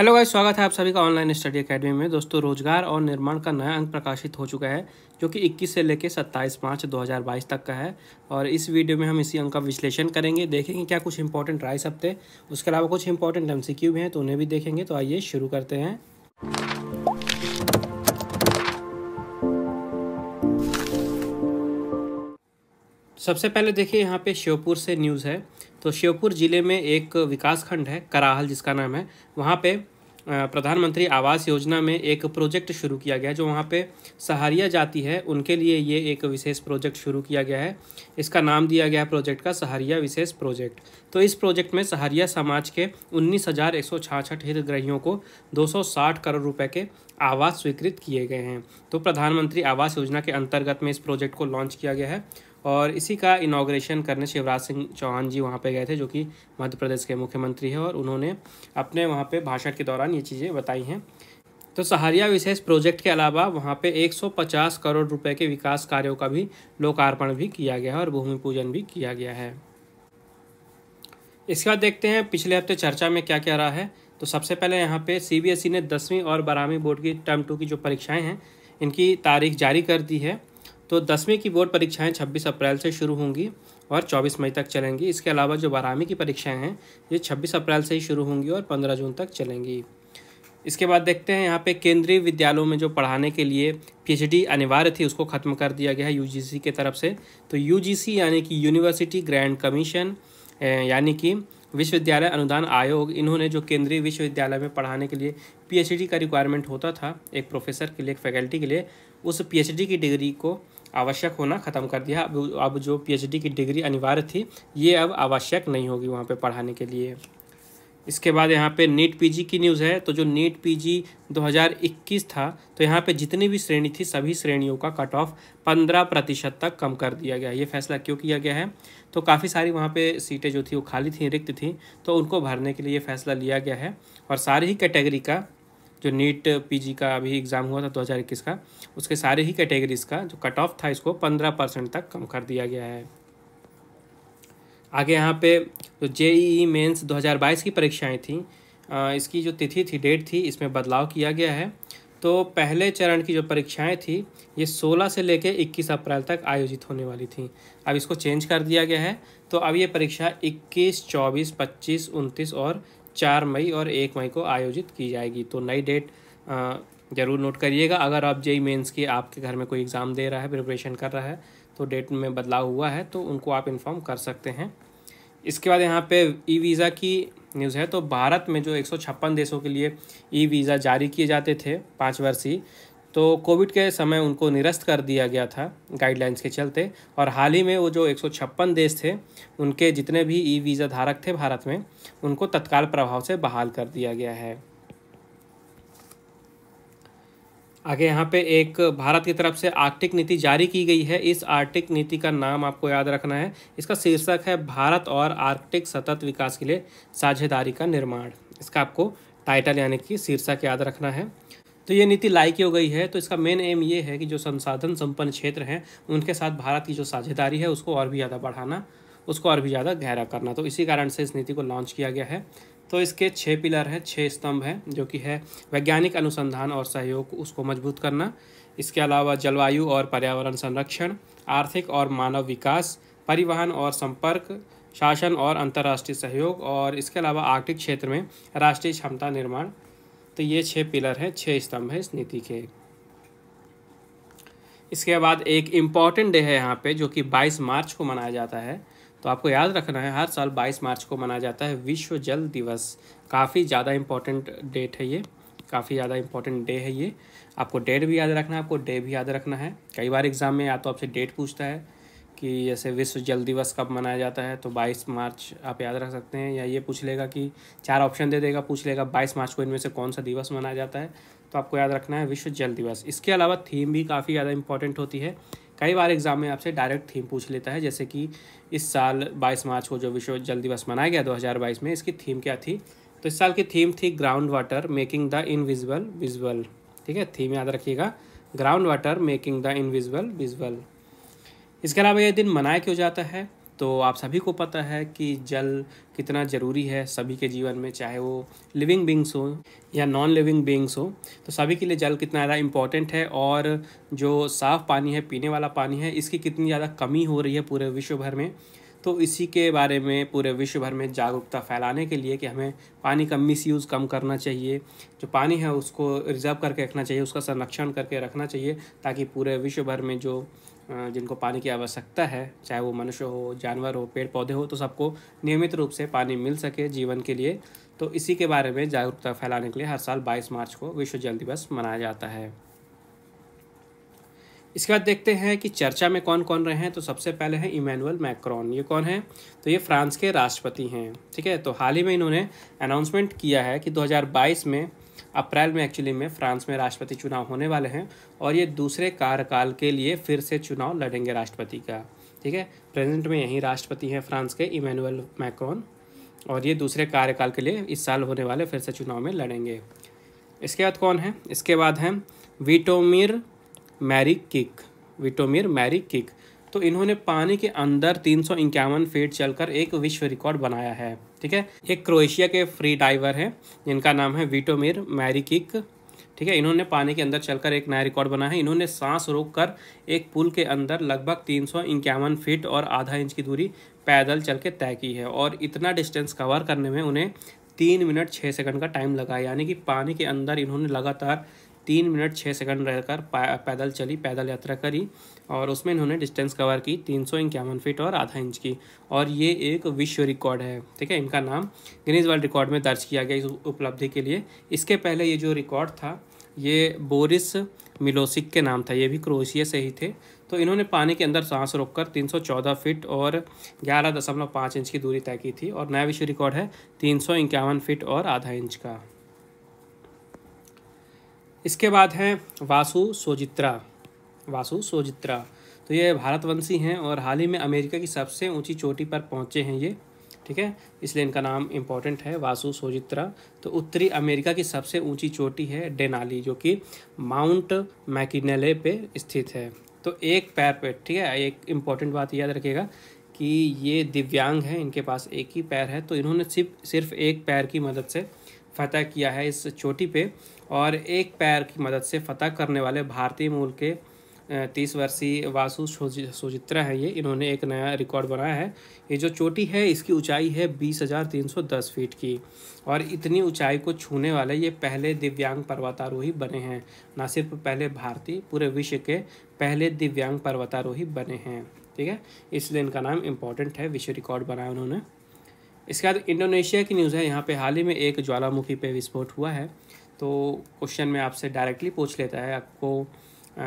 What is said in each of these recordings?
hello guys स्वागत है आप सभी का ऑनलाइन स्टडी एकेडमी में दोस्तों रोजगार और निर्माण का नया अंक प्रकाशित हो चुका है जो कि 21 से लेकर 27 मार्च 2022 तक का है और इस वीडियो में हम इसी अंक का विश्लेषण करेंगे देखेंगे क्या कुछ इंपॉर्टेंट राइस हफ्ते उसके अलावा कुछ इंपॉर्टेंट एम भी हैं तो उन्हें भी देखेंगे तो आइए शुरू करते हैं सबसे पहले देखिए यहाँ पे श्योपुर से न्यूज़ है तो श्योपुर ज़िले में एक विकास खंड है कराहल जिसका नाम है वहाँ पे प्रधानमंत्री आवास योजना में एक प्रोजेक्ट शुरू किया गया है जो वहाँ पे सहारिया जाती है उनके लिए ये एक विशेष प्रोजेक्ट शुरू किया गया है इसका नाम दिया गया है प्रोजेक्ट का सहारिया विशेष प्रोजेक्ट तो इस प्रोजेक्ट में सहारिया समाज के उन्नीस हज़ार एक सौ छाछठ हितग्रहियों को दो सौ साठ करोड़ रुपए के आवास स्वीकृत किए गए हैं तो प्रधानमंत्री आवास योजना के अंतर्गत में इस प्रोजेक्ट को लॉन्च किया गया है और इसी का इनाग्रेशन करने शिवराज सिंह चौहान जी वहाँ पे गए थे जो कि मध्य प्रदेश के मुख्यमंत्री हैं और उन्होंने अपने वहाँ पे भाषण के दौरान ये चीज़ें बताई हैं तो सहारिया विशेष प्रोजेक्ट के अलावा वहाँ पे 150 करोड़ रुपए के विकास कार्यों का भी लोकार्पण भी किया गया है और भूमि पूजन भी किया गया है इसके बाद देखते हैं पिछले हफ्ते चर्चा में क्या क्या रहा है तो सबसे पहले यहाँ पर सी e ने दसवीं और बारहवीं बोर्ड की टर्म टू की जो परीक्षाएँ हैं इनकी तारीख जारी कर दी है तो दसवीं की बोर्ड परीक्षाएं 26 अप्रैल से शुरू होंगी और 24 मई तक चलेंगी इसके अलावा जो बारहवीं की परीक्षाएं हैं ये 26 अप्रैल से ही शुरू होंगी और 15 जून तक चलेंगी इसके बाद देखते हैं यहाँ पे केंद्रीय विद्यालयों में जो पढ़ाने के लिए पीएचडी अनिवार्य थी उसको ख़त्म कर दिया गया है यू के तरफ से तो यू यानी कि यूनिवर्सिटी ग्रैंड कमीशन यानी कि विश्वविद्यालय अनुदान आयोग इन्होंने जो केंद्रीय विश्वविद्यालय में पढ़ाने के लिए पीएचडी का रिक्वायरमेंट होता था एक प्रोफेसर के लिए एक फैकल्टी के लिए उस पीएचडी की डिग्री को आवश्यक होना ख़त्म कर दिया अब अब जो पीएचडी की डिग्री अनिवार्य थी ये अब आवश्यक नहीं होगी वहाँ पे पढ़ाने के लिए इसके बाद यहाँ पे नीट पीजी की न्यूज़ है तो जो नीट पीजी 2021 था तो यहाँ पे जितनी भी श्रेणी थी सभी श्रेणियों का कट ऑफ पंद्रह प्रतिशत तक कम कर दिया गया ये फैसला क्यों किया गया है तो काफ़ी सारी वहाँ पे सीटें जो थी वो खाली थी रिक्त थी तो उनको भरने के लिए ये फैसला लिया गया है और सारी ही कैटेगरी का जो नीट पीजी का अभी एग्ज़ाम हुआ था 2021 का उसके सारे ही कैटेगरीज का जो कट ऑफ था इसको 15 परसेंट तक कम कर दिया गया है आगे यहाँ पे जो जे ई मेन्स दो की परीक्षाएँ थी इसकी जो तिथि थी डेट थी इसमें बदलाव किया गया है तो पहले चरण की जो परीक्षाएं थी ये 16 से लेके 21 अप्रैल तक आयोजित होने वाली थी अब इसको चेंज कर दिया गया है तो अब ये परीक्षा 21, 24, 25, 29 और चार मई और एक मई को आयोजित की जाएगी तो नई डेट ज़रूर नोट करिएगा अगर आप जेई मेंस के आपके घर में कोई एग्ज़ाम दे रहा है प्रिपरेशन कर रहा है तो डेट में बदलाव हुआ है तो उनको आप इन्फॉर्म कर सकते हैं इसके बाद यहाँ पे ई वीज़ा की न्यूज़ है तो भारत में जो एक देशों के लिए ई वीज़ा जारी किए जाते थे पाँच वर्षीय तो कोविड के समय उनको निरस्त कर दिया गया था गाइडलाइंस के चलते और हाल ही में वो जो 156 देश थे उनके जितने भी ई वीज़ा धारक थे भारत में उनको तत्काल प्रभाव से बहाल कर दिया गया है आगे यहाँ पे एक भारत की तरफ से आर्टिक नीति जारी की गई है इस आर्टिक नीति का नाम आपको याद रखना है इसका शीर्षक है भारत और आर्कटिक सतत विकास के लिए साझेदारी का निर्माण इसका आपको टाइटल यानी कि शीर्षक याद रखना है तो ये नीति लाई की हो गई है तो इसका मेन एम ये है कि जो संसाधन संपन्न क्षेत्र हैं उनके साथ भारत की जो साझेदारी है उसको और भी ज़्यादा बढ़ाना उसको और भी ज़्यादा गहरा करना तो इसी कारण से इस नीति को लॉन्च किया गया है तो इसके छः पिलर हैं छः स्तंभ हैं जो कि है वैज्ञानिक अनुसंधान और सहयोग उसको मजबूत करना इसके अलावा जलवायु और पर्यावरण संरक्षण आर्थिक और मानव विकास परिवहन और संपर्क शासन और अंतर्राष्ट्रीय सहयोग और इसके अलावा आर्थिक क्षेत्र में राष्ट्रीय क्षमता निर्माण तो ये छः पिलर हैं छः स्तंभ हैं इस नीति के इसके बाद एक इम्पॉर्टेंट डे है यहाँ पे जो कि 22 मार्च को मनाया जाता है तो आपको याद रखना है हर साल 22 मार्च को मनाया जाता है विश्व जल दिवस काफ़ी ज़्यादा इम्पॉर्टेंट डेट है ये काफ़ी ज़्यादा इम्पॉर्टेंट डे है ये आपको डेट भी याद रखना है आपको डे भी याद रखना है कई बार एग्ज़ाम में या तो आपसे डेट पूछता है कि जैसे विश्व जल दिवस कब मनाया जाता है तो 22 मार्च आप याद रख सकते हैं या ये पूछ लेगा कि चार ऑप्शन दे देगा पूछ लेगा 22 मार्च को इनमें से कौन सा दिवस मनाया जाता है तो आपको याद रखना है विश्व जल दिवस इसके अलावा थीम भी काफ़ी ज़्यादा इंपॉर्टेंट होती है कई बार एग्जाम में आपसे डायरेक्ट थीम पूछ लेता है जैसे कि इस साल बाईस मार्च को जो विश्व जल दिवस मनाया गया दो में इसकी थीम क्या थी तो इस साल की थीम थी ground water making the invisible visible ठीक है थीम याद रखिएगा ground water making the invisible visible इसके अलावा यह दिन मनाया क्यों जाता है तो आप सभी को पता है कि जल कितना ज़रूरी है सभी के जीवन में चाहे वो लिविंग बींग्स हो या नॉन लिविंग बींग्स हो तो सभी के लिए जल कितना ज़्यादा इम्पॉर्टेंट है और जो साफ़ पानी है पीने वाला पानी है इसकी कितनी ज़्यादा कमी हो रही है पूरे विश्व भर में तो इसी के बारे में पूरे विश्व भर में जागरूकता फैलाने के लिए कि हमें पानी का मिस यूज़ कम करना चाहिए जो पानी है उसको रिजर्व करके रखना चाहिए उसका संरक्षण करके रखना चाहिए ताकि पूरे विश्व भर में जो जिनको पानी की आवश्यकता है चाहे वो मनुष्य हो जानवर हो पेड़ पौधे हो तो सबको नियमित रूप से पानी मिल सके जीवन के लिए तो इसी के बारे में जागरूकता फैलाने के लिए हर साल 22 मार्च को विश्व जल दिवस मनाया जाता है इसके बाद देखते हैं कि चर्चा में कौन कौन रहे हैं तो सबसे पहले हैं इमैनुअल मैक्रॉन ये कौन है तो ये फ्रांस के राष्ट्रपति हैं ठीक है तो हाल ही में इन्होंने अनाउंसमेंट किया है कि 2022 में अप्रैल में एक्चुअली में फ्रांस में राष्ट्रपति चुनाव होने वाले हैं और ये दूसरे कार्यकाल के लिए फिर से चुनाव लड़ेंगे राष्ट्रपति का ठीक है प्रेजेंट में यही राष्ट्रपति हैं फ्रांस के इमैनुअल मैक्रॉन और ये दूसरे कार्यकाल के लिए इस साल होने वाले फिर से चुनाव में लड़ेंगे इसके बाद कौन है इसके बाद हैं Vitomir Maricic Vitomir Maricic तो इन्होंने पानी के अंदर तीन फीट चलकर एक विश्व रिकॉर्ड बनाया है ठीक है एक क्रोएशिया के फ्री डाइवर हैं जिनका नाम है वीटोमिर मैरिकिक ठीक है इन्होंने पानी के अंदर चलकर एक नया रिकॉर्ड बनाया है इन्होंने सांस रोककर एक पुल के अंदर लगभग तीन सौ इक्यावन फीट और आधा इंच की दूरी पैदल चल के तय की है और इतना डिस्टेंस कवर करने में उन्हें तीन मिनट छः सेकंड का टाइम लगा यानी कि पानी के अंदर इन्होंने लगातार तीन मिनट छः सेकंड रहकर पैदल चली पैदल यात्रा करी और उसमें इन्होंने डिस्टेंस कवर की तीन सौ इक्यावन फीट और आधा इंच की और ये एक विश्व रिकॉर्ड है ठीक है इनका नाम गिनीज वर्ल्ड रिकॉर्ड में दर्ज किया गया इस उपलब्धि के लिए इसके पहले ये जो रिकॉर्ड था ये बोरिस मिलोसिक के नाम था ये भी क्रोएशिया से ही थे तो इन्होंने पानी के अंदर सांस रोककर 314 फीट और 11.5 इंच की दूरी तय की थी और नया विश्व रिकॉर्ड है तीन फीट और आधा इंच का इसके बाद है वासु सोजित्रा वासु सोजित्रा तो ये भारतवंशी हैं और हाल ही में अमेरिका की सबसे ऊंची चोटी पर पहुंचे हैं ये ठीक है इसलिए इनका नाम इम्पॉर्टेंट है वासु सोजित्रा तो उत्तरी अमेरिका की सबसे ऊंची चोटी है डेनाली जो कि माउंट मैकिनले पे स्थित है तो एक पैर पे ठीक है एक इम्पॉर्टेंट बात याद रखिएगा कि ये दिव्यांग हैं इनके पास एक ही पैर है तो इन्होंने सिर्फ सिर्फ एक पैर की मदद से फतेह किया है इस चोटी पर और एक पैर की मदद से फतेह करने वाले भारतीय मूल के तीस वर्षीय वासु सुजित्रा है ये इन्होंने एक नया रिकॉर्ड बनाया है ये जो चोटी है इसकी ऊंचाई है बीस हज़ार तीन सौ दस फीट की और इतनी ऊंचाई को छूने वाले ये पहले दिव्यांग पर्वतारोही बने हैं ना सिर्फ पहले भारतीय पूरे विश्व के पहले दिव्यांग पर्वतारोही बने हैं ठीक है इसलिए इनका नाम इम्पोर्टेंट है विश्व रिकॉर्ड बनाया उन्होंने इसके बाद इंडोनेशिया की न्यूज़ है यहाँ पर हाल ही में एक ज्वालामुखी पे विस्फोट हुआ है तो क्वेश्चन में आपसे डायरेक्टली पूछ लेता है आपको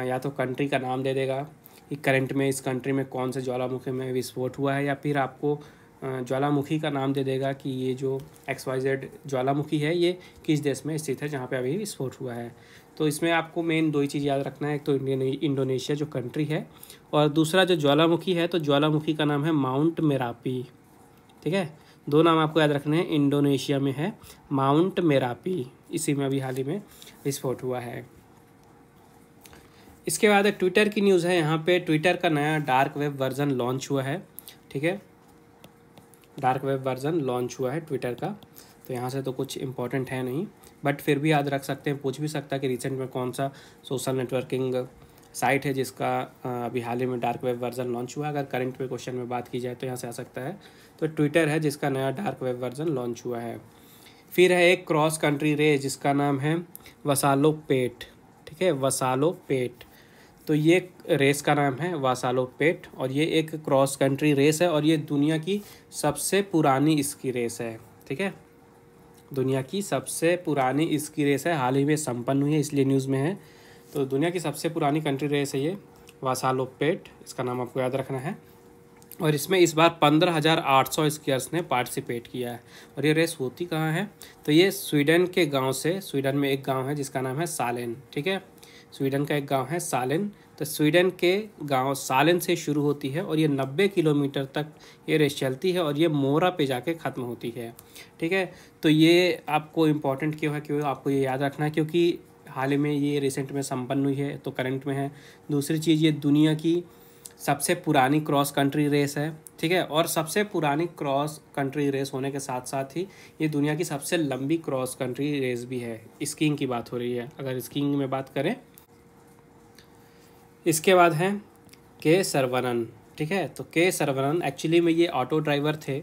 या तो कंट्री का नाम दे देगा कि करंट में इस कंट्री में कौन से ज्वालामुखी में विस्फोट हुआ है या फिर आपको ज्वालामुखी का नाम दे देगा कि ये जो एक्स वाई जेड ज्वालामुखी है ये किस देश में स्थित है जहाँ पे अभी विस्फोट हुआ है तो इसमें आपको मेन दो ही चीज़ याद रखना है एक तो इंडोनेशिया जो कंट्री है और दूसरा जो ज्वालामुखी है तो ज्वालामुखी का नाम है माउंट मेरापी ठीक है दो नाम आपको याद रखने हैं इंडोनेशिया में है माउंट मेरापी इसी में अभी हाल ही में विस्फोट हुआ है इसके बाद ट्विटर की न्यूज़ है यहाँ पे ट्विटर का नया डार्क वेब वर्जन लॉन्च हुआ है ठीक है डार्क वेब वर्जन लॉन्च हुआ है ट्विटर का तो यहाँ से तो कुछ इंपॉर्टेंट है नहीं बट फिर भी याद रख सकते हैं पूछ भी सकता है कि रिसेंट में कौन सा सोशल नेटवर्किंग साइट है जिसका अभी हाल ही में डार्क वेब वर्जन लॉन्च हुआ अगर करंट में क्वेश्चन में बात की जाए तो यहाँ से आ सकता है तो ट्विटर है जिसका नया डार्क वेब वर्जन लॉन्च हुआ है फिर है एक क्रॉस कंट्री रेस जिसका नाम है वसालो पेट ठीक है वसालो पेट तो ये रेस का नाम है वासालो पेट और ये एक क्रॉस कंट्री रेस है और ये दुनिया की सबसे पुरानी इसकी रेस है ठीक है दुनिया की सबसे पुरानी इसकी रेस है हाल ही में संपन्न हुई है इसलिए न्यूज़ में है तो दुनिया की सबसे पुरानी कंट्री रेस है ये वासालो पेट इसका नाम आपको याद रखना है और इसमें इस बार पंद्रह हज़ार आठ सौ स्कीयर्स ने पार्टिसिपेट किया है और ये रेस होती कहाँ है तो ये स्वीडन के गांव से स्वीडन में एक गांव है जिसका नाम है सालेन ठीक है स्वीडन का एक गांव है सालेन तो स्वीडन के गांव सालेन से शुरू होती है और ये 90 किलोमीटर तक ये रेस चलती है और ये मोरा पे जाके ख़त्म होती है ठीक है तो ये आपको इम्पोर्टेंट क्यों है क्यों आपको ये याद रखना है क्योंकि हाल ही में ये रिसेंट में संपन्न हुई है तो करंट में है दूसरी चीज़ ये दुनिया की सबसे पुरानी क्रॉस कंट्री रेस है ठीक है और सबसे पुरानी क्रॉस कंट्री रेस होने के साथ साथ ही ये दुनिया की सबसे लंबी क्रॉस कंट्री रेस भी है स्कीइंग की बात हो रही है अगर स्कीइंग में बात करें इसके बाद हैं के सरवनन ठीक है तो के सरवनन एक्चुअली में ये ऑटो ड्राइवर थे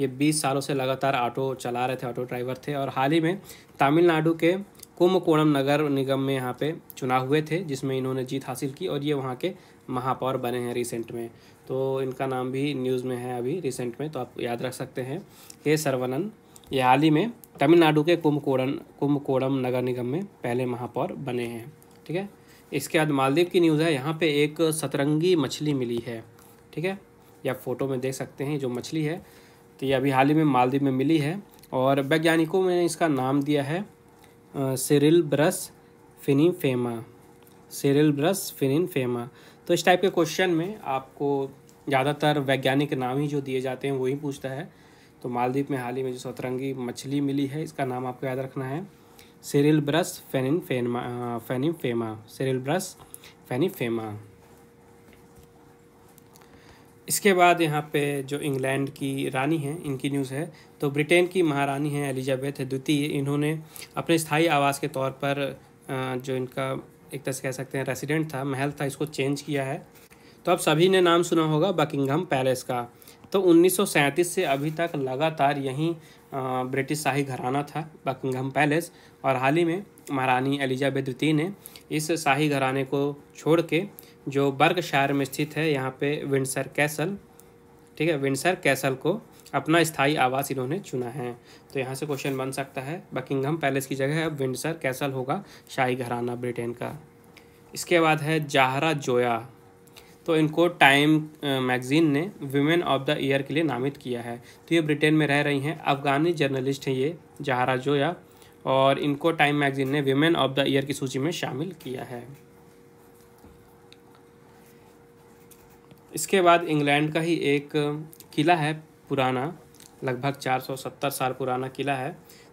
ये बीस सालों से लगातार ऑटो चला रहे थे ऑटो ड्राइवर थे और हाल ही में तमिलनाडु के कुंभकोणम नगर निगम में यहाँ पे चुनाव हुए थे जिसमें इन्होंने जीत हासिल की और ये वहाँ के महापौर बने हैं रिसेंट में तो इनका नाम भी न्यूज़ में है अभी रिसेंट में तो आप याद रख सकते हैं के सरवनन ये हाल ही में तमिलनाडु के कुंभकोणम कुंभकोणम नगर निगम में पहले महापौर बने हैं ठीक है इसके बाद मालदीव की न्यूज़ है यहाँ पे एक सतरंगी मछली मिली है ठीक है या फोटो में देख सकते हैं जो मछली है तो ये अभी हाल ही में मालदीव में मिली है और वैज्ञानिकों ने इसका नाम दिया है सिरिल ब्रस फिनिन फेमा सिरिल ब्रस फिनिन फेमा तो इस टाइप के क्वेश्चन में आपको ज़्यादातर वैज्ञानिक नाम ही जो दिए जाते हैं वही पूछता है तो मालदीव में हाल ही में जो सतरंगी मछली मिली है इसका नाम आपको याद रखना है सेरिलब्रस फेनिफेमा फेनिफेमा सेरिलब्रस फेनिफेमा इसके बाद यहाँ पे जो इंग्लैंड की रानी हैं इनकी न्यूज़ है तो ब्रिटेन की महारानी हैं एलिजाबेथ द्वितीय इन्होंने अपने स्थाई आवास के तौर पर जो इनका एक तरह से कह सकते हैं रेसिडेंट था महल था इसको चेंज किया है तो अब सभी ने नाम सुना होगा बकिंगम पैलेस का तो 1937 से अभी तक लगातार यहीं ब्रिटिश शाही घराना था बकिंघम पैलेस और हाल ही में महारानी एलिजाबेथ द्वितीय ने इस शाही घराने को छोड़ के जो बर्ग शहर में स्थित है यहाँ पे विंडसर कैसल ठीक है विंडसर कैसल को अपना स्थायी आवास इन्होंने चुना है तो यहाँ से क्वेश्चन बन सकता है बकिंगम पैलेस की जगह अब विंडसर कैसल होगा शाही घराना ब्रिटेन का इसके बाद है जाहरा जोया तो इनको टाइम मैगज़ीन ने वुमेन ऑफ द ईयर के लिए नामित किया है तो ये ब्रिटेन में रह रही हैं अफ़गानी जर्नलिस्ट हैं ये जहारा जोया और इनको टाइम मैगज़ीन ने वुमेन ऑफ द ईयर की सूची में शामिल किया है इसके बाद इंग्लैंड का ही एक किला है पुराना लगभग 470 साल पुराना किला है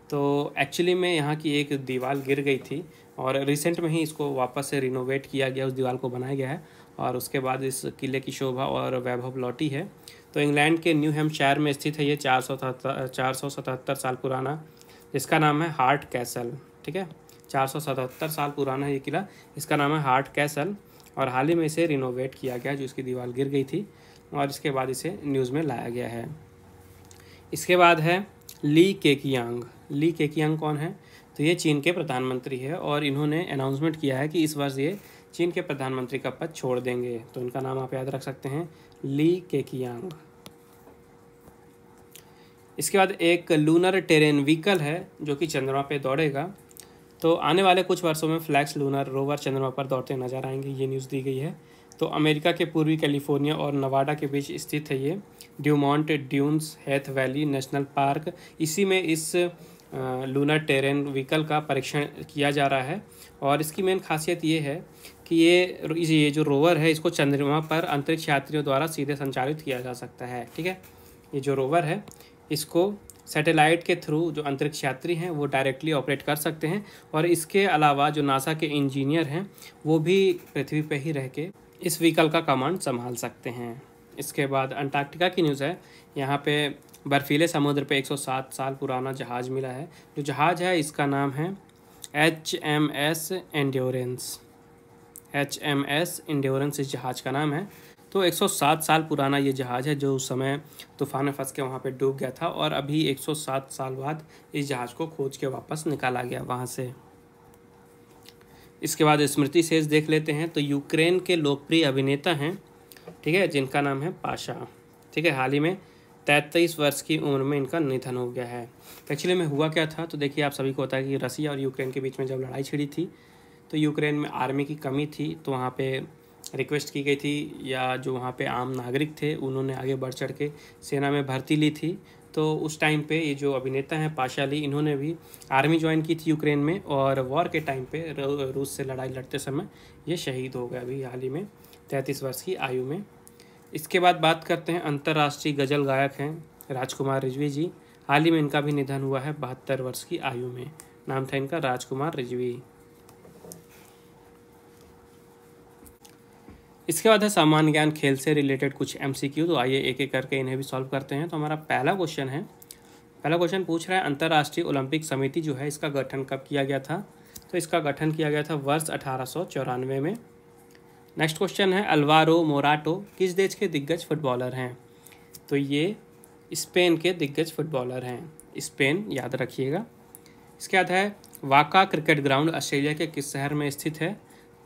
तो एक्चुअली में यहाँ की एक दीवार गिर गई थी और रिसेंट में ही इसको वापस से रिनोवेट किया गया उस दीवार को बनाया गया है और उसके बाद इस किले की शोभा और वैभव लौटी है तो इंग्लैंड के न्यू हेम्पशायर में स्थित है ये चार सौ चार सौ सतहत्तर साल पुराना जिसका नाम है हार्ट कैसल ठीक है चार सौ सतहत्तर साल पुराना है ये किला इसका नाम है हार्ट कैसल और हाल ही में इसे रिनोवेट किया गया जो इसकी दीवार गिर गई थी और इसके बाद इसे न्यूज़ में लाया गया है इसके बाद है ली केकियांग ली केकियांग कौन है तो ये चीन के प्रधानमंत्री है और इन्होंने अनाउंसमेंट किया है कि इस वर्ष ये चीन के प्रधानमंत्री का पद छोड़ देंगे तो इनका नाम आप याद रख सकते हैं ली केकियांग इसके बाद एक लूनर टेरेन व्हीकल है जो कि चंद्रमा पे दौड़ेगा तो आने वाले कुछ वर्षों में फ्लैक्स लूनर रोवर चंद्रमा पर दौड़ते नजर आएंगे ये न्यूज़ दी गई है तो अमेरिका के पूर्वी कैलिफोर्निया और नवाडा के बीच स्थित है ये Dumont Dunes Heath Valley National Park इसी में इस लूनर टेरेन व्हीकल का परीक्षण किया जा रहा है और इसकी मेन खासियत ये है कि ये ये जो रोवर है इसको चंद्रमा पर अंतरिक्ष यात्रियों द्वारा सीधे संचालित किया जा सकता है ठीक है ये जो रोवर है इसको सैटेलाइट के थ्रू जो अंतरिक्ष यात्री हैं वो डायरेक्टली ऑपरेट कर सकते हैं और इसके अलावा जो नासा के इंजीनियर हैं वो भी पृथ्वी पर ही रह के इस व्हीकल का कमांड संभाल सकते हैं इसके बाद अंटार्कटिका की न्यूज़ है यहाँ पे बर्फीले समुद्र पे 107 साल पुराना जहाज़ मिला है जो जहाज़ है इसका नाम है H M S Endurance H M S Endurance इस जहाज़ का नाम है तो 107 साल पुराना ये जहाज़ है जो उस समय तूफान में फंस के वहाँ पे डूब गया था और अभी 107 साल बाद इस जहाज़ को खोज के वापस निकाला गया वहाँ से इसके बाद स्मृति सेज देख लेते हैं तो यूक्रेन के लोकप्रिय अभिनेता हैं ठीक है जिनका नाम है पाशा ठीक है हाल ही में तैंतीस वर्ष की उम्र में इनका निधन हो गया है तो एक्चुअली में हुआ क्या था तो देखिए आप सभी को होता है कि रसिया और यूक्रेन के बीच में जब लड़ाई छिड़ी थी तो यूक्रेन में आर्मी की कमी थी तो वहाँ पे रिक्वेस्ट की गई थी या जो वहाँ पे आम नागरिक थे उन्होंने आगे बढ़ चढ़ के सेना में भर्ती ली थी तो उस टाइम पे ये जो अभिनेता हैं पाशाली इन्होंने भी आर्मी ज्वाइन की थी यूक्रेन में और वॉर के टाइम पे रूस से लड़ाई लड़ते समय ये शहीद हो गए अभी हाल ही में तैंतीस वर्ष की आयु में इसके बाद बात करते हैं अंतर्राष्ट्रीय गज़ल गायक हैं राजकुमार रिजवी जी हाल ही में इनका भी निधन हुआ है बहत्तर वर्ष की आयु में नाम था इनका राजकुमार रिजवी इसके बाद है सामान्य ज्ञान खेल से रिलेटेड कुछ एम तो आइए एक एक करके इन्हें भी सॉल्व करते हैं तो हमारा पहला क्वेश्चन है पहला क्वेश्चन पूछ रहा है अंतर्राष्ट्रीय ओलंपिक समिति जो है इसका गठन कब किया गया था तो इसका गठन किया गया था वर्ष अठारह में नेक्स्ट क्वेश्चन है अलवारो मोराटो किस देश के दिग्गज फुटबॉलर हैं तो ये स्पेन के दिग्गज फुटबॉलर हैं स्पेन याद रखिएगा इसके बाद है वाका क्रिकेट ग्राउंड ऑस्ट्रेलिया के किस शहर में स्थित है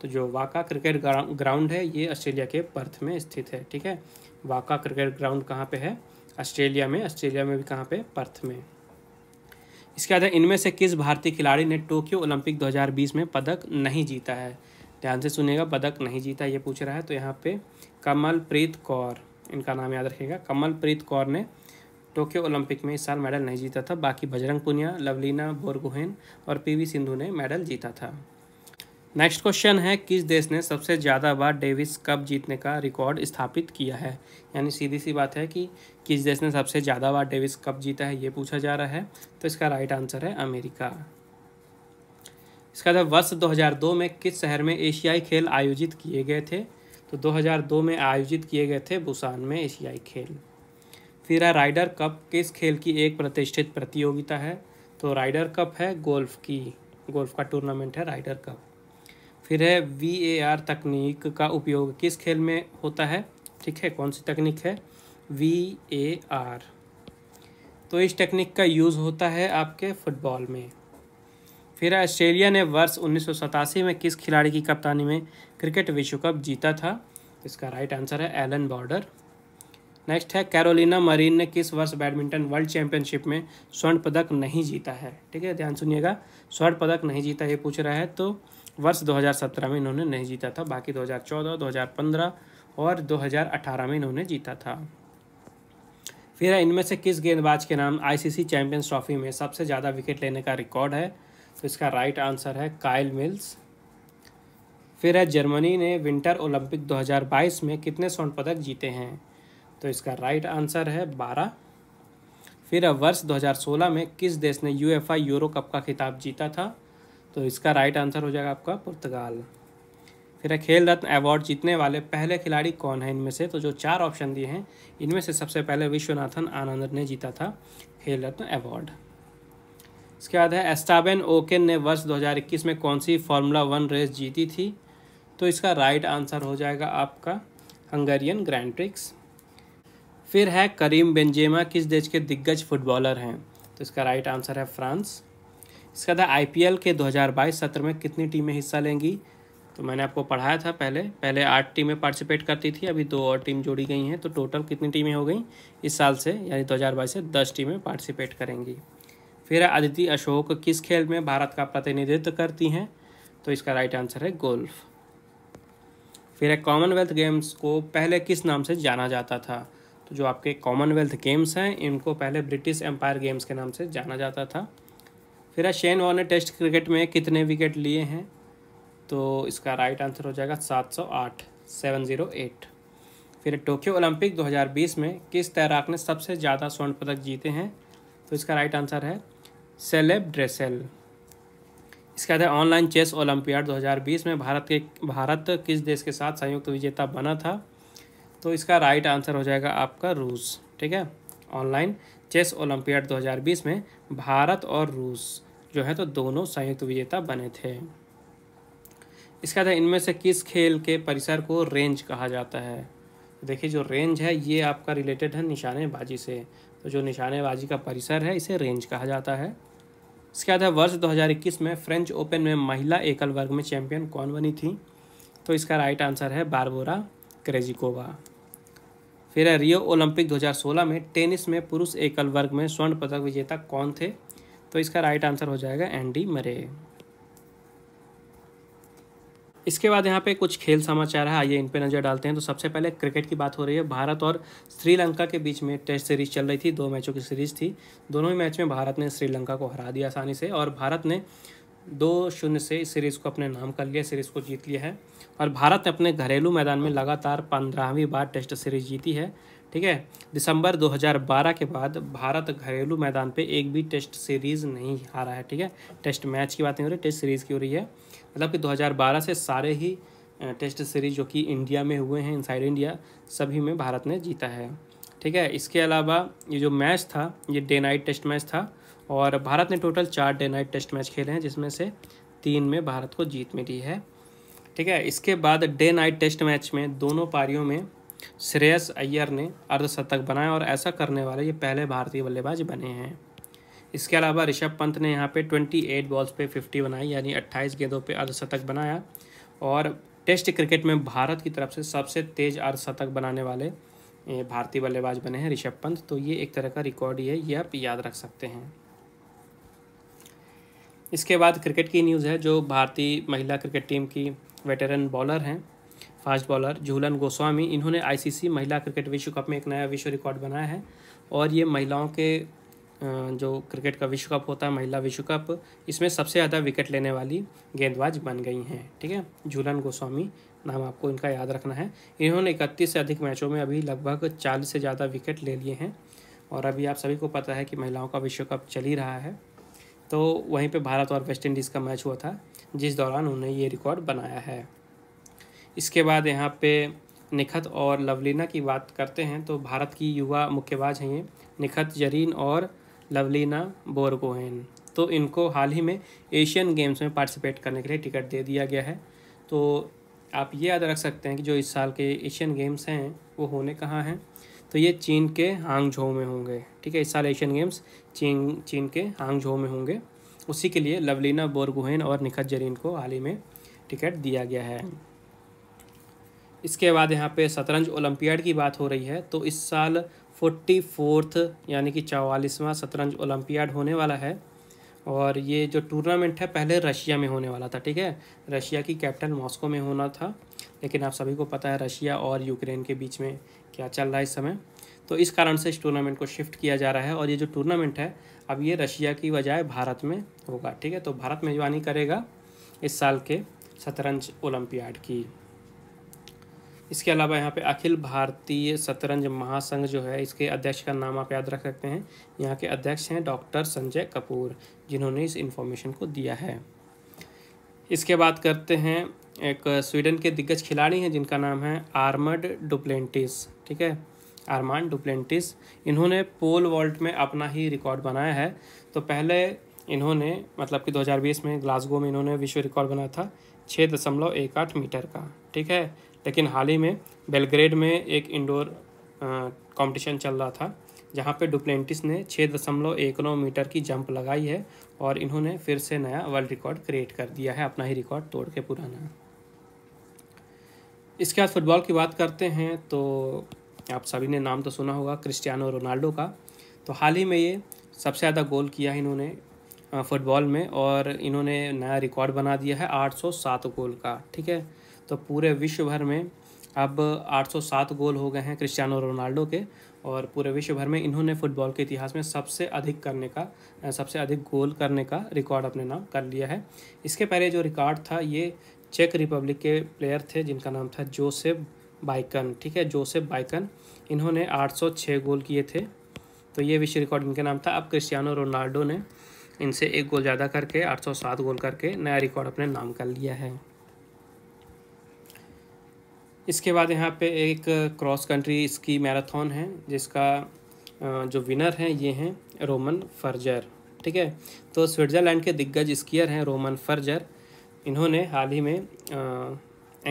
तो जो वाका क्रिकेट ग्राउंड है ये ऑस्ट्रेलिया के पर्थ में स्थित है ठीक है वाका क्रिकेट ग्राउंड कहाँ पे है ऑस्ट्रेलिया में ऑस्ट्रेलिया में भी कहाँ पे पर्थ में इसके बाद इनमें से किस भारतीय खिलाड़ी ने टोक्यो ओलंपिक 2020 में पदक नहीं जीता है ध्यान से सुनेगा पदक नहीं जीता ये पूछ रहा है तो यहाँ पे कमलप्रीत कौर इनका नाम याद रखेगा कमलप्रीत कौर ने टोक्यो ओलंपिक में इस साल मेडल नहीं जीता था बाकी बजरंग पुनिया लवलीना बोरगोहेन और पीवी सिंधु ने मेडल जीता था नेक्स्ट क्वेश्चन है किस देश ने सबसे ज़्यादा बार डेविस कप जीतने का रिकॉर्ड स्थापित किया है यानी सीधी सी बात है कि किस देश ने सबसे ज़्यादा बार डेविस कप जीता है ये पूछा जा रहा है तो इसका राइट आंसर है अमेरिका इसका जब वर्ष 2002 में किस शहर में एशियाई खेल आयोजित किए गए थे तो 2002 में आयोजित किए गए थे भूसान में एशियाई खेल फिर है राइडर कप किस खेल की एक प्रतिष्ठित प्रतियोगिता है तो राइडर कप है गोल्फ की गोल्फ का टूर्नामेंट है राइडर कप फिर है वी ए आर तकनीक का उपयोग किस खेल में होता है ठीक है कौन सी तकनीक है वी ए आर तो इस टेक्निक का यूज़ होता है आपके फुटबॉल में फिर ऑस्ट्रेलिया ने वर्ष उन्नीस में किस खिलाड़ी की कप्तानी में क्रिकेट विश्व कप जीता था इसका राइट आंसर है एलन बॉर्डर नेक्स्ट है कैरोलिना मरीन ने किस वर्ष बैडमिंटन वर्ल्ड चैंपियनशिप में स्वर्ण पदक नहीं जीता है ठीक है ध्यान सुनिएगा स्वर्ण पदक नहीं जीता ये पूछ रहा है तो वर्ष 2017 में इन्होंने नहीं जीता था बाकी 2014, 2015 और 2018 में इन्होंने जीता था फिर इनमें से किस गेंदबाज के नाम आईसीसी चैंपियंस ट्रॉफी में सबसे ज़्यादा विकेट लेने का रिकॉर्ड है तो इसका राइट आंसर है कायल मिल्स फिर है जर्मनी ने विंटर ओलंपिक 2022 में कितने स्वर्ण पदक जीते हैं तो इसका राइट आंसर है बारह फिर वर्ष 2016 में किस देश ने यूएफआई यूरो कप का खिताब जीता था तो इसका राइट आंसर हो जाएगा आपका पुर्तगाल फिर खेल रत्न अवार्ड जीतने वाले पहले खिलाड़ी कौन है इनमें से तो जो चार ऑप्शन दिए हैं इनमें से सबसे पहले विश्वनाथन आनंद ने जीता था खेल रत्न अवार्ड इसके बाद है एस्टाबेन ओकेन ने वर्ष 2021 में कौन सी फार्मूला वन रेस जीती थी तो इसका राइट आंसर हो जाएगा आपका हंगेरियन ग्रैंड ट्रिक्स फिर है करीम बेंजेमा किस देश के दिग्गज फुटबॉलर हैं तो इसका राइट आंसर है फ्रांस इसके बाद आईपीएल के 2022 सत्र में कितनी टीमें हिस्सा लेंगी तो मैंने आपको पढ़ाया था पहले पहले आठ टीमें पार्टिसिपेट करती थी अभी दो और टीम जोड़ी गई हैं तो टोटल कितनी टीमें हो गई इस साल से यानी 2022 से दस टीमें पार्टिसिपेट करेंगी फिर अदिति अशोक किस खेल में भारत का प्रतिनिधित्व करती हैं तो इसका राइट आंसर है गोल्फ फिर है कॉमनवेल्थ गेम्स को पहले किस नाम से जाना जाता था तो जो आपके कॉमनवेल्थ गेम्स हैं इनको पहले ब्रिटिश एम्पायर गेम्स के नाम से जाना जाता था फिर शेन वॉन ने टेस्ट क्रिकेट में कितने विकेट लिए हैं तो इसका राइट आंसर हो जाएगा सात सौ आठ सेवन ज़ीरो एट फिर टोक्यो ओलंपिक 2020 में किस तैराक ने सबसे ज़्यादा स्वर्ण पदक जीते हैं तो इसका राइट आंसर है सेलेब ड्रेसेल इसके बाद ऑनलाइन चेस ओलंपियाड 2020 में भारत के भारत किस देश के साथ संयुक्त विजेता बना था तो इसका राइट आंसर हो जाएगा आपका रूस ठीक है ऑनलाइन चेस ओलंपियाड 2020 में भारत और रूस जो है तो दोनों संयुक्त विजेता बने थे इसके बाद तो इनमें से किस खेल के परिसर को रेंज कहा जाता है देखिए जो रेंज है ये आपका रिलेटेड है निशानेबाजी से तो जो निशानेबाजी का परिसर है इसे रेंज कहा जाता है इसके बाद वर्ष 2021 में फ्रेंच ओपन में महिला एकल वर्ग में चैंपियन कौन बनी थी तो इसका राइट आंसर है बारबोरा क्रेजिकोवा फिर है रियो ओलंपिक 2016 में टेनिस में पुरुष एकल वर्ग में स्वर्ण पदक विजेता कौन थे तो इसका राइट आंसर हो जाएगा एंडी मरे इसके बाद यहाँ पे कुछ खेल समाचार है आइए इन पे नज़र डालते हैं तो सबसे पहले क्रिकेट की बात हो रही है भारत और श्रीलंका के बीच में टेस्ट सीरीज चल रही थी दो मैचों की सीरीज थी दोनों ही मैच में भारत ने श्रीलंका को हरा दिया आसानी से और भारत ने दो शून्य से इस सीरीज़ को अपने नाम कर लिया सीरीज़ को जीत लिया है और भारत अपने घरेलू मैदान में लगातार पंद्रहवीं बार टेस्ट सीरीज जीती है ठीक है दिसंबर 2012 के बाद भारत घरेलू मैदान पे एक भी टेस्ट सीरीज़ नहीं हारा है ठीक है टेस्ट मैच की बात नहीं हो रही टेस्ट सीरीज़ की हो रही है मतलब कि 2012 से सारे ही टेस्ट सीरीज जो कि इंडिया में हुए हैं इनसाइड इंडिया सभी में भारत ने जीता है ठीक है इसके अलावा ये जो मैच था ये डे नाइट टेस्ट मैच था और भारत ने टोटल चार डे नाइट टेस्ट मैच खेले हैं जिसमें से तीन में भारत को जीत मिली है ठीक है इसके बाद डे नाइट टेस्ट मैच में दोनों पारियों में श्रेयस अय्यर ने अर्धशतक बनाया और ऐसा करने वाले ये पहले भारतीय बल्लेबाज बने हैं इसके अलावा ऋषभ पंत ने यहाँ पे 28 बॉल्स पे 50 बनाई यानी 28 गेंदों पे अर्धशतक बनाया और टेस्ट क्रिकेट में भारत की तरफ से सबसे तेज़ अर्धशतक बनाने वाले भारतीय बल्लेबाज बने हैं ऋषभ पंत तो ये एक तरह का रिकॉर्ड ही है ये आप याद रख सकते हैं इसके बाद क्रिकेट की न्यूज़ है जो भारतीय महिला क्रिकेट टीम की वेटरन बॉलर हैं फास्ट बॉलर झूलन गोस्वामी इन्होंने आईसीसी महिला क्रिकेट विश्व कप में एक नया विश्व रिकॉर्ड बनाया है और ये महिलाओं के जो क्रिकेट का विश्व कप होता है महिला विश्व कप इसमें सबसे ज़्यादा विकेट लेने वाली गेंदबाज बन गई हैं ठीक है झूलन गोस्वामी नाम आपको इनका याद रखना है इन्होंने इकतीस से अधिक मैचों में अभी लगभग चालीस से ज़्यादा विकेट ले लिए हैं और अभी आप सभी को पता है कि महिलाओं का विश्व कप चल ही रहा है तो वहीं पे भारत और वेस्ट इंडीज़ का मैच हुआ था जिस दौरान उन्होंने ये रिकॉर्ड बनाया है इसके बाद यहाँ पे निखत और लवलीना की बात करते हैं तो भारत की युवा मुक्केबाज हैं ये निखत जरीन और लवलीना बोरगोहेन तो इनको हाल ही में एशियन गेम्स में पार्टिसिपेट करने के लिए टिकट दे दिया गया है तो आप ये याद रख सकते हैं कि जो इस साल के एशियन गेम्स हैं वो होने कहाँ हैं तो ये चीन के हांगझो में होंगे ठीक है इस साल एशियन गेम्स चीन चीन के हांगझो में होंगे उसी के लिए लवलीना बोरगुहेन और निखत जरीन को हाल ही में टिकट दिया गया है इसके बाद यहाँ पे शतरंज ओलंपियाड की बात हो रही है तो इस साल फोर्टी फोर्थ यानी कि चवालीसवां शतरंज ओलंपियाड होने वाला है और ये जो टूर्नामेंट है पहले रशिया में होने वाला था ठीक है रशिया की कैपिटल मॉस्को में होना था लेकिन आप सभी को पता है रशिया और यूक्रेन के बीच में क्या चल रहा है इस समय तो इस कारण से इस टूर्नामेंट को शिफ्ट किया जा रहा है और ये जो टूर्नामेंट है अब ये रशिया की बजाय भारत में होगा ठीक है तो भारत मेजबानी करेगा इस साल के शतरंज ओलंपियाड की इसके अलावा यहाँ पे अखिल भारतीय शतरंज महासंघ जो है इसके अध्यक्ष का नाम आप याद रख सकते हैं यहाँ के अध्यक्ष हैं डॉक्टर संजय कपूर जिन्होंने इस इन्फॉर्मेशन को दिया है इसके बाद करते हैं एक स्वीडन के दिग्गज खिलाड़ी हैं जिनका नाम है आर्मड डुप्लेंटिस ठीक है आर्मान डुप्लेंटिस इन्होंने पोल वॉल्ट में अपना ही रिकॉर्ड बनाया है तो पहले इन्होंने मतलब कि 2020 में ग्लासगो में इन्होंने विश्व रिकॉर्ड बनाया था छः दशमलव एक आठ मीटर का ठीक है लेकिन हाल ही में बेलग्रेड में एक इंडोर कंपटीशन चल रहा था जहाँ पे डुप्लेंटिस ने छः दशमलव एक नौ मीटर की जंप लगाई है और इन्होंने फिर से नया वर्ल्ड रिकॉर्ड क्रिएट कर दिया है अपना ही रिकॉर्ड तोड़ के पुराना इसके बाद फुटबॉल की बात करते हैं तो आप सभी ने नाम तो सुना होगा क्रिस्टियानो रोनाल्डो का तो हाल ही में ये सबसे ज़्यादा गोल किया है इन्होंने फुटबॉल में और इन्होंने नया रिकॉर्ड बना दिया है 807 गोल का ठीक है तो पूरे विश्व भर में अब 807 गोल हो गए हैं क्रिस्टियानो रोनाल्डो के और पूरे विश्व भर में इन्होंने फुटबॉल के इतिहास में सबसे अधिक करने का सबसे अधिक गोल करने का रिकॉर्ड अपने नाम कर लिया है इसके पहले जो रिकॉर्ड था ये चेक रिपब्लिक के प्लेयर थे जिनका नाम था जोसेफ बाइकन ठीक है जोसेफ बाइकन इन्होंने 806 गोल किए थे तो ये विश्व रिकॉर्ड इनका नाम था अब क्रिस्टियानो रोनाल्डो ने इनसे एक गोल ज़्यादा करके 807 गोल करके नया रिकॉर्ड अपने नाम कर लिया है इसके बाद यहाँ पे एक क्रॉस कंट्री इसकी मैराथन है जिसका जो विनर हैं ये हैं रोमन फर्जर ठीक है तो स्विट्ज़रलैंड के दिग्गज स्कीयर हैं रोमन फर्जर इन्होंने हाल ही में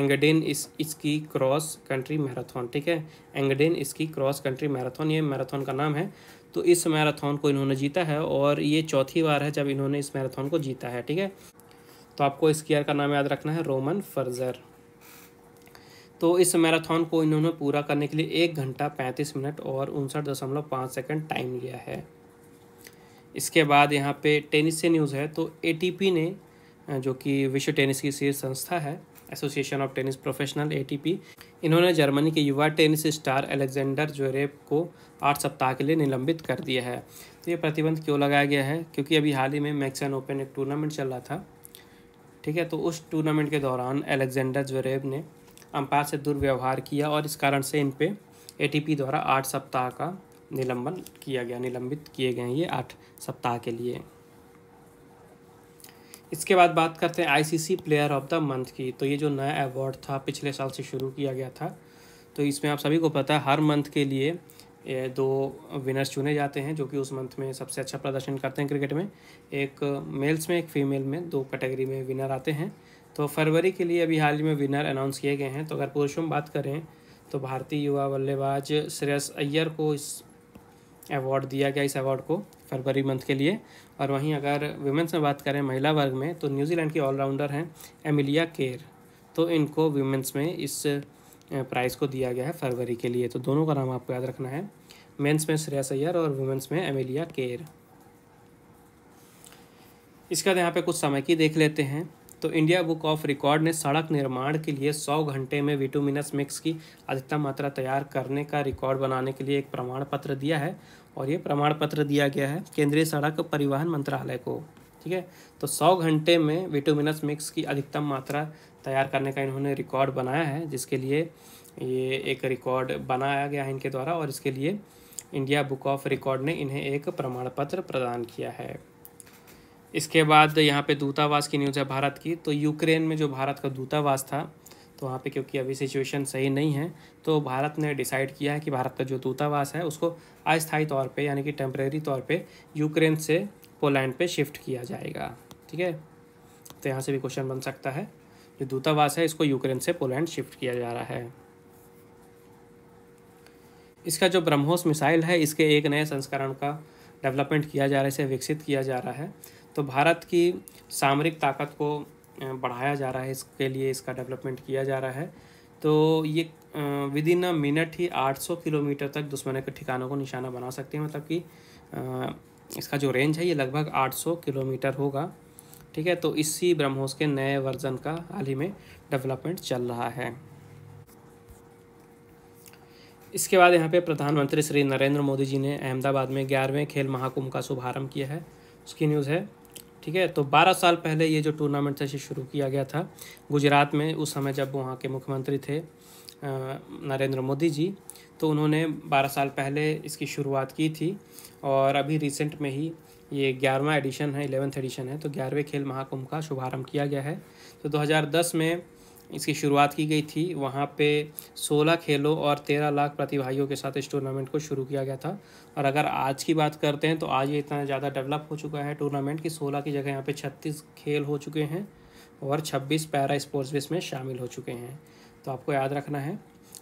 एंगडेन इस इसकी क्रॉस कंट्री मैराथन ठीक है एंगडेन इसकी क्रॉस कंट्री मैराथन ये मैराथन का नाम है तो इस मैराथन को इन्होंने जीता है और ये चौथी बार है जब इन्होंने इस मैराथन को जीता है ठीक है तो आपको इस कीयर का नाम याद रखना है रोमन फर्जर तो इस मैराथन को इन्होंने पूरा करने के लिए एक घंटा पैंतीस मिनट और उनसठ दशमलव पाँच सेकेंड टाइम लिया है इसके बाद यहाँ पे टेनिस से न्यूज़ है तो एटीपी ने जो कि विश्व टेनिस की शीर्ष संस्था है Association of Tennis Professional ATP इन्होंने जर्मनी के युवा टेनिस स्टार अलेक्जेंडर जोरेब को आठ सप्ताह के लिए निलंबित कर दिया है तो ये प्रतिबंध क्यों लगाया गया है क्योंकि अभी हाल ही में मैक्सन ओपन एक टूर्नामेंट चल रहा था ठीक है तो उस टूर्नामेंट के दौरान अलेक्जेंडर जोरेब ने अंपायर से दुर्व्यवहार किया और इस कारण से इन पर ए द्वारा आठ सप्ताह का निलंबन किया गया निलंबित किए गए ये आठ सप्ताह के लिए इसके बाद बात करते हैं ICC player of the month की तो ये जो नया अवार्ड था पिछले साल से शुरू किया गया था तो इसमें आप सभी को पता है हर मंथ के लिए ये दो विनर्स चुने जाते हैं जो कि उस मंथ में सबसे अच्छा प्रदर्शन करते हैं क्रिकेट में एक मेल्स में एक फीमेल में दो कैटेगरी में विनर आते हैं तो फरवरी के लिए अभी हाल ही में विनर अनाउंस किए गए हैं तो अगर पुरुषों में बात करें तो भारतीय युवा बल्लेबाज श्रेयस अय्यर को इस अवार्ड दिया गया इस अवार्ड को फरवरी मंथ के लिए और वहीं अगर वुमेंस में बात करें महिला वर्ग में तो न्यूजीलैंड की ऑलराउंडर हैं एमिलिया केर तो इनको वीमेंस में इस प्राइज़ को दिया गया है फरवरी के लिए तो दोनों का नाम आपको याद रखना है मेंस में श्रेया सैयर और वुमेंस में एमिलिया केर इसके बाद यहाँ पे कुछ समय की देख लेते हैं तो इंडिया बुक ऑफ रिकॉर्ड ने सड़क निर्माण के लिए 100 घंटे में विटोमिनस मिक्स की अधिकतम मात्रा तैयार करने का रिकॉर्ड बनाने के लिए एक प्रमाण पत्र दिया है और ये प्रमाण पत्र दिया गया है केंद्रीय सड़क परिवहन मंत्रालय को ठीक है तो 100 घंटे में विटोमिनस मिक्स की अधिकतम मात्रा तैयार करने का इन्होंने रिकॉर्ड बनाया है जिसके लिए ये एक रिकॉर्ड बनाया गया है इनके द्वारा और इसके लिए इंडिया बुक ऑफ रिकॉर्ड ने इन्हें एक प्रमाण पत्र प्रदान किया है इसके बाद यहाँ पे दूतावास की न्यूज़ है भारत की तो यूक्रेन में जो भारत का दूतावास था तो वहाँ पे क्योंकि अभी सिचुएशन सही नहीं है तो भारत ने डिसाइड किया है कि भारत का जो दूतावास है उसको अस्थायी तौर पे यानी कि टेम्प्रेरी तौर पे यूक्रेन से पोलैंड पे शिफ्ट किया जाएगा ठीक है तो यहाँ से भी क्वेश्चन बन सकता है जो दूतावास है इसको यूक्रेन से पोलैंड शिफ्ट किया जा रहा है इसका जो ब्रह्मोस मिसाइल है इसके एक नए संस्करण का डेवलपमेंट किया जा रहा है इसे विकसित किया जा रहा है तो भारत की सामरिक ताकत को बढ़ाया जा रहा है इसके लिए इसका डेवलपमेंट किया जा रहा है तो ये विद इन अ मिनट ही 800 किलोमीटर तक दुश्मन के ठिकानों को निशाना बना सकते हैं मतलब कि इसका जो रेंज है ये लगभग 800 किलोमीटर होगा ठीक है तो इसी ब्रह्मोस के नए वर्जन का हाल ही में डेवलपमेंट चल रहा है इसके बाद यहाँ पे प्रधानमंत्री श्री नरेंद्र मोदी जी ने अहमदाबाद में ग्यारहवें खेल महाकुंभ का शुभारंभ किया है उसकी न्यूज़ है ठीक है तो 12 साल पहले ये जो टूर्नामेंट था इसे शुरू किया गया था गुजरात में उस समय जब वहाँ के मुख्यमंत्री थे नरेंद्र मोदी जी तो उन्होंने 12 साल पहले इसकी शुरुआत की थी और अभी रिसेंट में ही ये ग्यारहवा एडिशन है इलेवेंथ एडिशन है तो ग्यारहवें खेल महाकुंभ का शुभारंभ किया गया है तो 2010 में इसकी शुरुआत की गई थी वहाँ पे 16 खेलों और 13 लाख प्रतिभागियों के साथ इस टूर्नामेंट को शुरू किया गया था और अगर आज की बात करते हैं तो आज ये इतना ज़्यादा डेवलप हो चुका है टूर्नामेंट कि 16 की जगह यहाँ पे 36 खेल हो चुके हैं और 26 पैरा स्पोर्ट्स भी इसमें शामिल हो चुके हैं तो आपको याद रखना है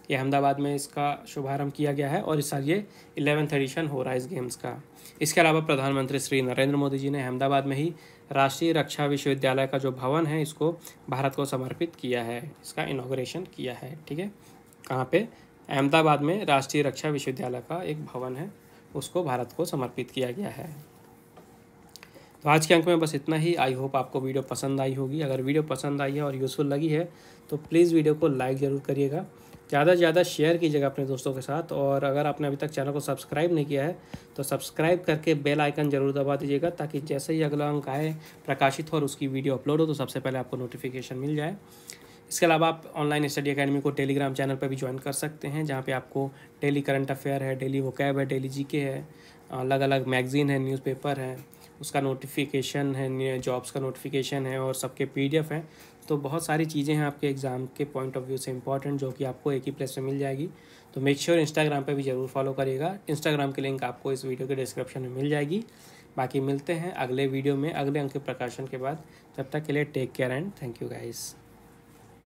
कि अहमदाबाद में इसका शुभारम्भ किया गया है और इस साल ये इलेवेंथ एडिशन हो रहा है इस गेम्स का इसके अलावा प्रधानमंत्री श्री नरेंद्र मोदी जी ने अहमदाबाद में ही राष्ट्रीय रक्षा विश्वविद्यालय का जो भवन है इसको भारत को समर्पित किया है इसका इनाग्रेशन किया है ठीक है कहाँ पे अहमदाबाद में राष्ट्रीय रक्षा विश्वविद्यालय का एक भवन है उसको भारत को समर्पित किया गया है तो आज के अंक में बस इतना ही आई होप आपको वीडियो पसंद आई होगी अगर वीडियो पसंद आई है और यूज़फुल लगी है तो प्लीज़ वीडियो को लाइक ज़रूर करिएगा ज़्यादा से ज़्यादा शेयर कीजिएगा अपने दोस्तों के साथ और अगर आपने अभी तक चैनल को सब्सक्राइब नहीं किया है तो सब्सक्राइब करके बेल आइकन जरूर दबा दीजिएगा ताकि जैसे ही अगला अंक आए प्रकाशित हो और उसकी वीडियो अपलोड हो तो सबसे पहले आपको नोटिफिकेशन मिल जाए इसके अलावा आप ऑनलाइन स्टडी अकेडमी को टेलीग्राम चैनल पर भी ज्वाइन कर सकते हैं जहाँ पर आपको डेली करंट अफेयर है डेली वोकैब है डेली जी है अलग अलग मैगजीन है न्यूज़पेपर है उसका नोटिफिकेशन है जॉब्स का नोटिफिकेशन है और सबके पी हैं तो बहुत सारी चीज़ें हैं आपके एग्ज़ाम के पॉइंट ऑफ व्यू से इंपॉर्टेंट जो कि आपको एक ही प्लेस में मिल जाएगी तो मेक श्योर इंस्टाग्राम पर भी ज़रूर फॉलो करिएगा इंस्टाग्राम की लिंक आपको इस वीडियो के डिस्क्रिप्शन में मिल जाएगी बाकी मिलते हैं अगले वीडियो में अगले अंक के प्रकाशन के बाद तब तक के लिए take care and thank you guys